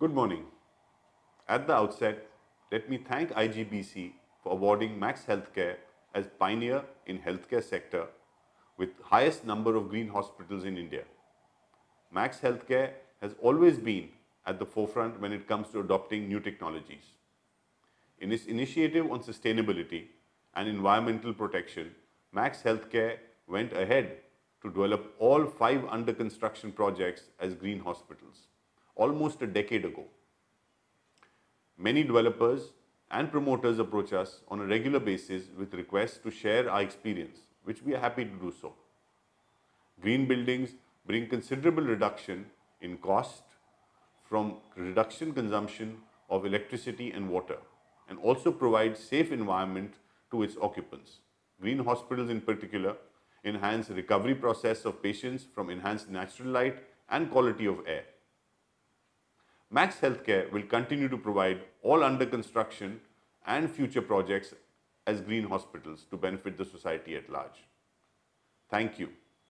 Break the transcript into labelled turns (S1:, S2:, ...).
S1: Good morning. At the outset, let me thank IGBC for awarding Max Healthcare as pioneer in healthcare sector with highest number of green hospitals in India. Max Healthcare has always been at the forefront when it comes to adopting new technologies. In its initiative on sustainability and environmental protection, Max Healthcare went ahead to develop all five under construction projects as green hospitals almost a decade ago. Many developers and promoters approach us on a regular basis with requests to share our experience, which we are happy to do so. Green buildings bring considerable reduction in cost from reduction consumption of electricity and water and also provide safe environment to its occupants. Green hospitals in particular enhance recovery process of patients from enhanced natural light and quality of air. Max Healthcare will continue to provide all under construction and future projects as green hospitals to benefit the society at large. Thank you.